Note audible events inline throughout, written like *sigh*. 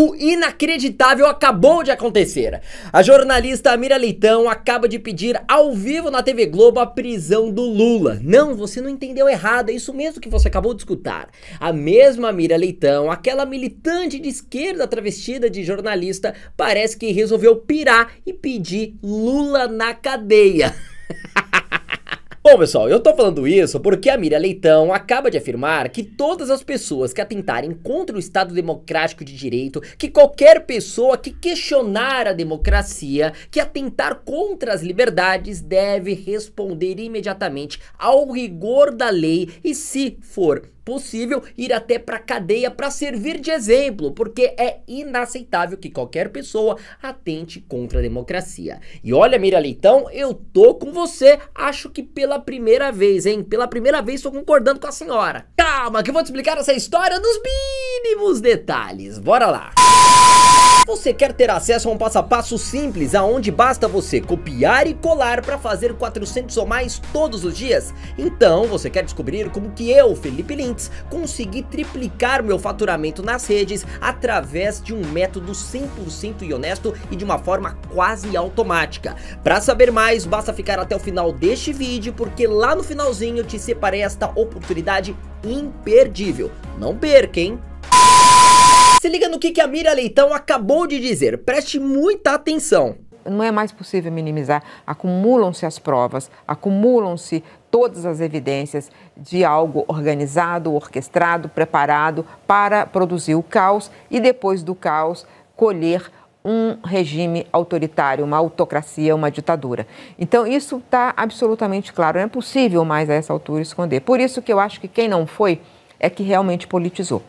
O inacreditável acabou de acontecer. A jornalista Mira Leitão acaba de pedir ao vivo na TV Globo a prisão do Lula. Não, você não entendeu errado, é isso mesmo que você acabou de escutar. A mesma Mira Leitão, aquela militante de esquerda travestida de jornalista, parece que resolveu pirar e pedir Lula na cadeia. *laughs* Bom, pessoal, eu tô falando isso porque a Mira Leitão acaba de afirmar que todas as pessoas que atentarem contra o Estado Democrático de Direito, que qualquer pessoa que questionar a democracia, que atentar contra as liberdades, deve responder imediatamente ao rigor da lei e, se for possível ir até para cadeia para servir de exemplo, porque é inaceitável que qualquer pessoa atente contra a democracia. E olha, Mira Leitão, eu tô com você, acho que pela primeira vez, hein? Pela primeira vez estou concordando com a senhora. Calma, que eu vou te explicar essa história nos mínimos detalhes. Bora lá. Música você quer ter acesso a um passo a passo simples, aonde basta você copiar e colar para fazer 400 ou mais todos os dias? Então, você quer descobrir como que eu, Felipe Lintz, consegui triplicar meu faturamento nas redes através de um método 100% honesto e de uma forma quase automática. Para saber mais, basta ficar até o final deste vídeo, porque lá no finalzinho eu te separei esta oportunidade imperdível. Não perca, hein? Se liga no que, que a Mira Leitão acabou de dizer, preste muita atenção. Não é mais possível minimizar, acumulam-se as provas, acumulam-se todas as evidências de algo organizado, orquestrado, preparado para produzir o caos e depois do caos colher um regime autoritário, uma autocracia, uma ditadura. Então, isso está absolutamente claro. Não é possível mais a essa altura esconder. Por isso que eu acho que quem não foi é que realmente politizou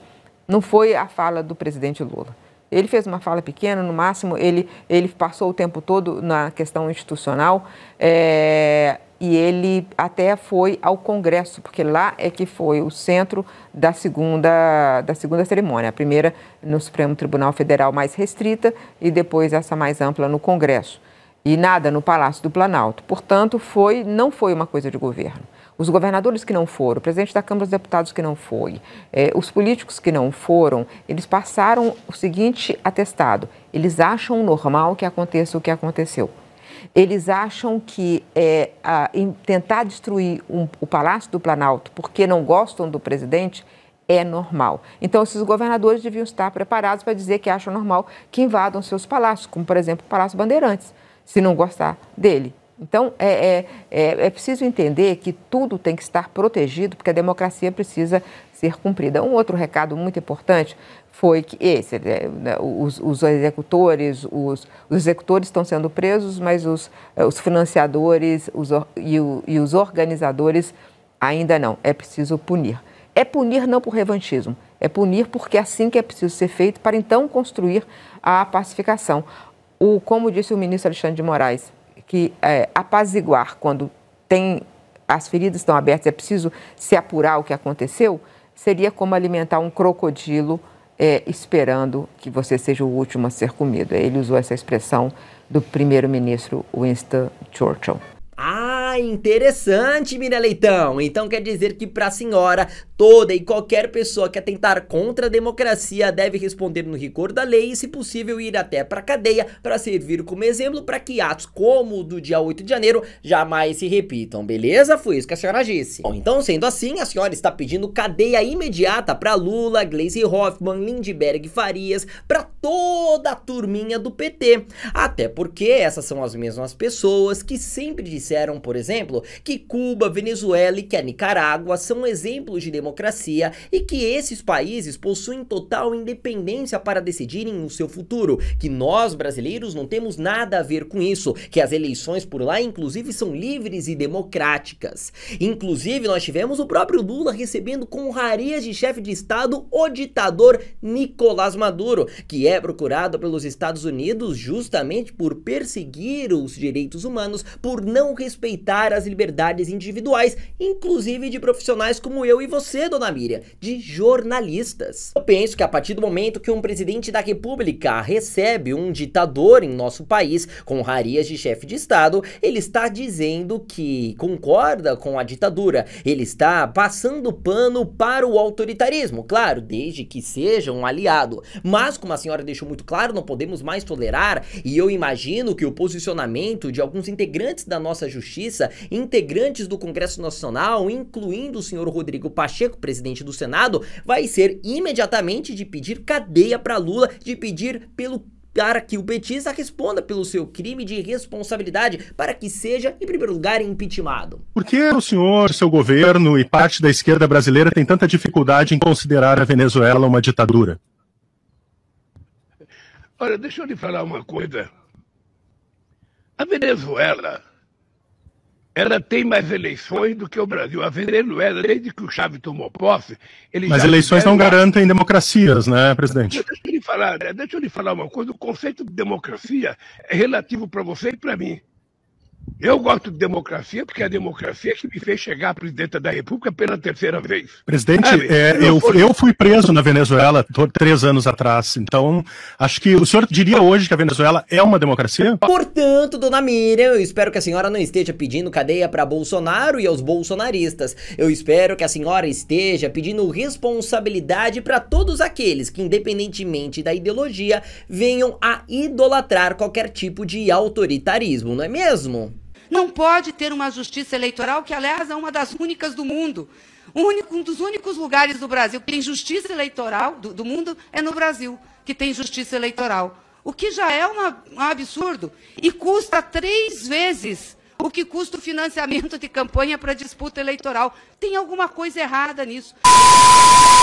não foi a fala do presidente Lula. Ele fez uma fala pequena, no máximo, ele, ele passou o tempo todo na questão institucional é, e ele até foi ao Congresso, porque lá é que foi o centro da segunda, da segunda cerimônia. A primeira no Supremo Tribunal Federal mais restrita e depois essa mais ampla no Congresso. E nada no Palácio do Planalto. Portanto, foi, não foi uma coisa de governo os governadores que não foram, o presidente da Câmara dos Deputados que não foi, é, os políticos que não foram, eles passaram o seguinte atestado: eles acham normal que aconteça o que aconteceu. Eles acham que é, a, tentar destruir um, o Palácio do Planalto porque não gostam do presidente é normal. Então, esses governadores deviam estar preparados para dizer que acham normal que invadam seus palácios, como, por exemplo, o Palácio Bandeirantes, se não gostar dele. Então, é, é, é, é, preciso entender que tudo tem que estar protegido, porque a democracia precisa ser cumprida. Um outro recado muito importante foi que esse, né, né, os, os executores, os, os, executores estão sendo presos, mas os, eh, os financiadores os, e, o, e os organizadores ainda não. É preciso punir. É punir não por revanchismo, é punir porque é assim que é preciso ser feito para então construir a pacificação. O, como disse o ministro Alexandre de Moraes, que é, apaziguar quando tem as feridas estão abertas, é preciso se apurar o que aconteceu, seria como alimentar um crocodilo é, esperando que você seja o último a ser comido. Ele usou essa expressão do primeiro-ministro Winston Churchill interessante, Miriam Leitão. Então quer dizer que para a senhora, toda e qualquer pessoa que atentar contra a democracia deve responder no rigor da lei e, se possível, ir até para cadeia para servir como exemplo para que atos como o do dia 8 de janeiro jamais se repitam, beleza? Foi isso que a senhora disse. Bom, então sendo assim, a senhora está pedindo cadeia imediata para Lula, Gleisi Hoffmann, Lindbergh Farias, para toda a turminha do PT. Até porque essas são as mesmas pessoas que sempre disseram, por exemplo, exemplo, que Cuba, Venezuela e que a Nicarágua são exemplos de democracia e que esses países possuem total independência para decidirem o seu futuro, que nós brasileiros não temos nada a ver com isso, que as eleições por lá inclusive são livres e democráticas. Inclusive nós tivemos o próprio Lula recebendo honrarias de chefe de estado o ditador Nicolás Maduro, que é procurado pelos Estados Unidos justamente por perseguir os direitos humanos, por não respeitar as liberdades individuais, inclusive de profissionais como eu e você, dona Miriam, de jornalistas. Eu penso que a partir do momento que um presidente da república recebe um ditador em nosso país com rarias de chefe de estado, ele está dizendo que concorda com a ditadura, ele está passando pano para o autoritarismo, claro, desde que seja um aliado. Mas, como a senhora deixou muito claro, não podemos mais tolerar, e eu imagino que o posicionamento de alguns integrantes da nossa justiça integrantes do Congresso Nacional, incluindo o senhor Rodrigo Pacheco, presidente do Senado, vai ser imediatamente de pedir cadeia para Lula, de pedir pelo para que o petista responda pelo seu crime de responsabilidade, para que seja, em primeiro lugar, impeachmentado. Por que o senhor, seu governo e parte da esquerda brasileira tem tanta dificuldade em considerar a Venezuela uma ditadura? Olha, deixa eu lhe falar uma coisa. A Venezuela ela tem mais eleições do que o Brasil. A Venezuela, é, desde que o Chávez tomou posse. Ele Mas eleições não garantem democracias, né, presidente? Deixa eu falar, né, deixa eu lhe falar uma coisa: o conceito de democracia é relativo para você e para mim. Eu gosto de democracia porque é a democracia que me fez chegar à presidenta da República pela terceira vez. Presidente, ah, é, eu, eu fui preso na Venezuela três anos atrás. Então, acho que o senhor diria hoje que a Venezuela é uma democracia? Portanto, dona Miriam, eu espero que a senhora não esteja pedindo cadeia para Bolsonaro e aos bolsonaristas. Eu espero que a senhora esteja pedindo responsabilidade para todos aqueles que, independentemente da ideologia, venham a idolatrar qualquer tipo de autoritarismo, não é mesmo? Não pode ter uma justiça eleitoral que, aliás, é uma das únicas do mundo. um dos únicos lugares do Brasil que tem justiça eleitoral, do, do mundo, é no Brasil, que tem justiça eleitoral. O que já é uma, um absurdo. E custa três vezes o que custa o financiamento de campanha para disputa eleitoral. Tem alguma coisa errada nisso.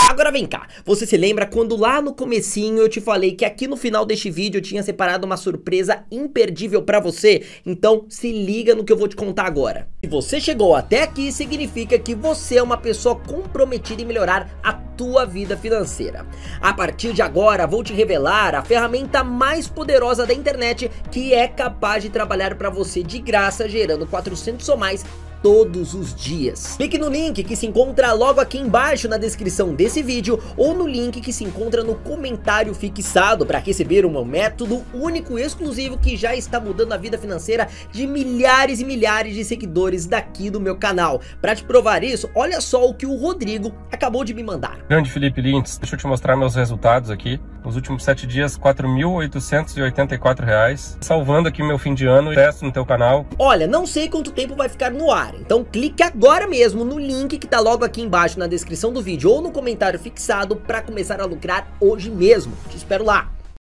Agora vem cá, você se lembra quando lá no comecinho eu te falei que aqui no final deste vídeo eu tinha separado uma surpresa imperdível para você? Então se liga no que eu vou te contar agora. Se você chegou até aqui, significa que você é uma pessoa comprometida em melhorar a tua vida financeira. A partir de agora, vou te revelar a ferramenta mais poderosa da internet que é capaz de trabalhar para você de graça, gerando gerando 400 ou mais todos os dias. Clique no link que se encontra logo aqui embaixo na descrição desse vídeo ou no link que se encontra no comentário fixado para receber um método único e exclusivo que já está mudando a vida financeira de milhares e milhares de seguidores daqui do meu canal. Para te provar isso, olha só o que o Rodrigo acabou de me mandar. Grande Felipe Lintz, deixa eu te mostrar meus resultados aqui nos últimos sete dias R$ 4.884, salvando aqui meu fim de ano e testo no teu canal. Olha, não sei quanto tempo vai ficar no ar, então clique agora mesmo no link que tá logo aqui embaixo na descrição do vídeo ou no comentário fixado para começar a lucrar hoje mesmo. Te espero lá.